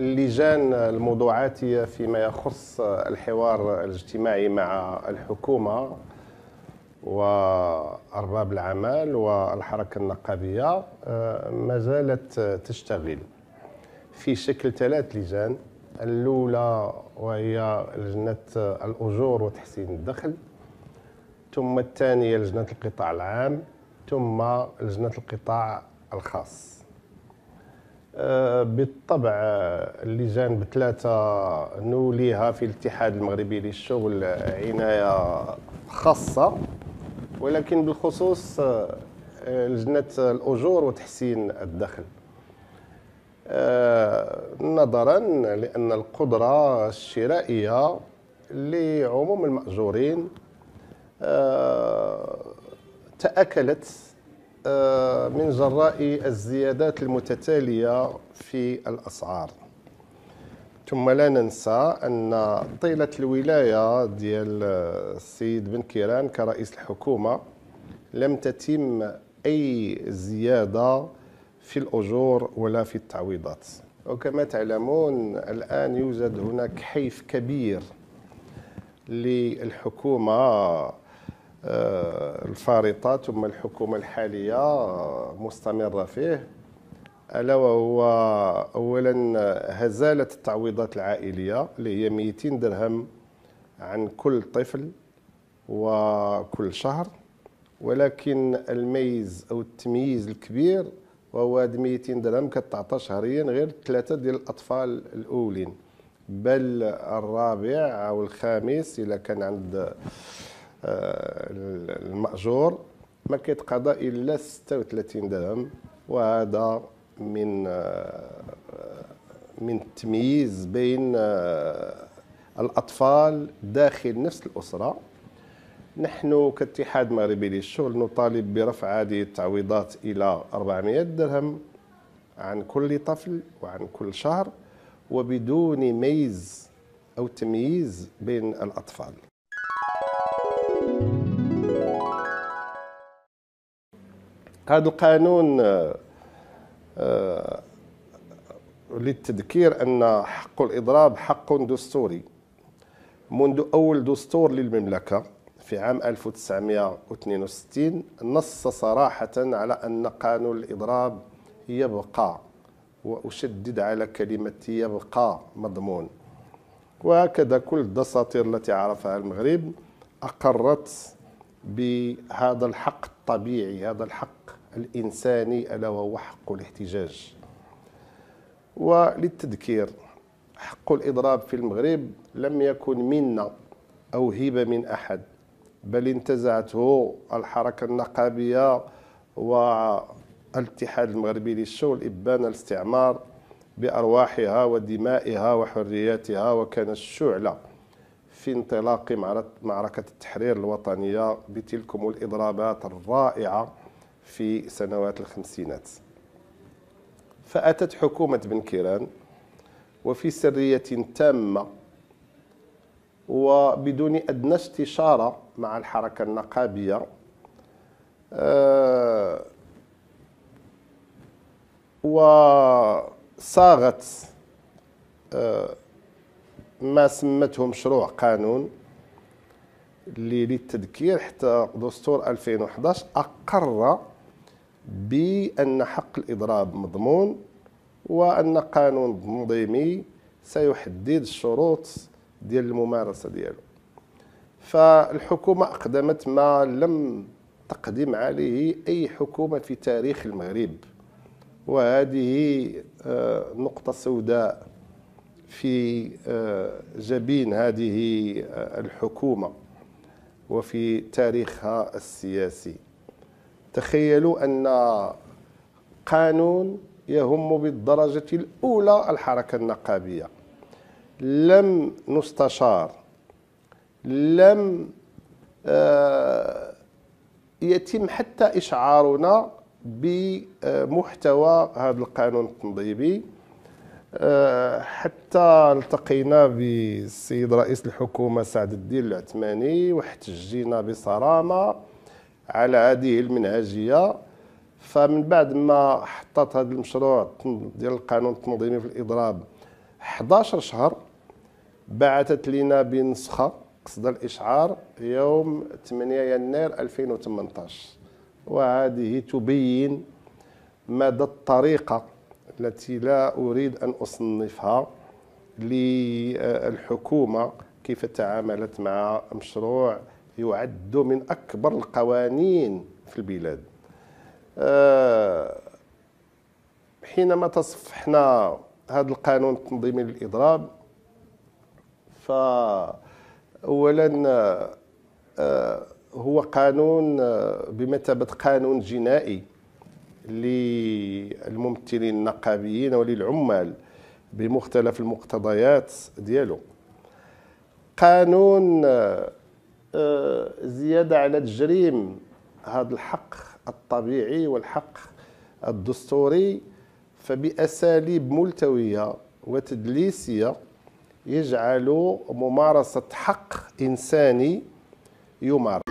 اللجان الموضوعاتية فيما يخص الحوار الاجتماعي مع الحكومة وأرباب العمل والحركة النقابية آه، ما زالت تشتغل في شكل ثلاث لجان الأولى وهي لجنة الأجور وتحسين الدخل ثم الثانية لجنة القطاع العام ثم لجنة القطاع الخاص آه، بالطبع اللجان بثلاثه نوليها في الاتحاد المغربي للشغل عنايه خاصه ولكن بالخصوص آه، لجنه الاجور وتحسين الدخل آه، نظرا لان القدره الشرائيه لعموم الماجورين تاكلت آه، من جراء الزيادات المتتالية في الأسعار ثم لا ننسى أن طيلة الولاية ديال السيد آه، بن كيران كرئيس الحكومة لم تتم أي زيادة في الأجور ولا في التعويضات وكما تعلمون الآن يوجد هناك حيف كبير للحكومة آه، الفارطة ثم الحكومة الحالية آه، مستمرة فيه ألا وهو أولا آه، هزالة التعويضات العائلية اللي هي 200 درهم عن كل طفل وكل شهر ولكن الميز أو التمييز الكبير وهو 200 درهم كتعطى شهريا غير ثلاثة ديال الأطفال الأولين بل الرابع أو الخامس إذا كان عند آه، المأجور ما كيتقاضى إلا 36 درهم وهذا من آه، آه، من التمييز بين الأطفال داخل نفس الأسرة نحن كاتحاد مغربي للشغل نطالب برفع هذه التعويضات إلى 400 درهم عن كل طفل وعن كل شهر وبدون ميز أو تمييز بين الأطفال هذا القانون آه، آه، للتذكير أن حق الإضراب حق دستوري منذ أول دستور للمملكة في عام 1962 نص صراحة على أن قانون الإضراب يبقى وأشدد على كلمة يبقى مضمون وهكذا كل الدساطير التي عرفها المغرب أقرت بهذا الحق الطبيعي هذا الحق الإنساني ألا وهو حق الاحتجاج وللتذكير حق الإضراب في المغرب لم يكن منا أو هبة من أحد بل انتزعته الحركة النقابية والاتحاد المغربي للشغل إبان الاستعمار بأرواحها ودمائها وحرياتها وكان الشعلة في انطلاق معركة التحرير الوطنية بتلكم الإضرابات الرائعة في سنوات الخمسينات فأتت حكومة بن كيران وفي سرية تامة وبدون أدنى استشارة مع الحركة النقابية آه، وصاغت آه، ما سمته مشروع قانون للتذكير حتى دستور 2011 أقر بأن حق الإضراب مضمون وأن قانون تنظيمي سيحدد الشروط ديال الممارسة ديالو فالحكومة أقدمت ما لم تقدم عليه أي حكومة في تاريخ المغرب وهذه آه، نقطة سوداء في آه، جبين هذه آه، الحكومة وفي تاريخها السياسي تخيلوا أن قانون يهم بالدرجة الأولى الحركة النقابية لم نستشار لم آه، يتم حتى إشعارنا بمحتوى هذا القانون التنظيمي آه، حتى التقينا بالسيد رئيس الحكومة سعد الدين العثماني واحتجينا بصرامة على هذه المنهجية فمن بعد ما حطت هذا المشروع ديال القانون التنظيمي في الإضراب 11 شهر بعثت لنا بنسخة قصد الإشعار يوم 8 يناير 2018 وهذه تبين مدى الطريقة التي لا أريد أن أصنفها للحكومة كيف تعاملت مع مشروع يعد من أكبر القوانين في البلاد آه، حينما تصفحنا هذا القانون التنظيمي للإضراب فأولا آه، آه، هو قانون بمثابة قانون جنائي للممثلين النقابيين وللعمال بمختلف المقتضيات ديالو قانون آه، زيادة على تجريم هذا الحق الطبيعي والحق الدستوري فبأساليب ملتوية وتدليسية يجعل ممارسة حق إنساني يمارس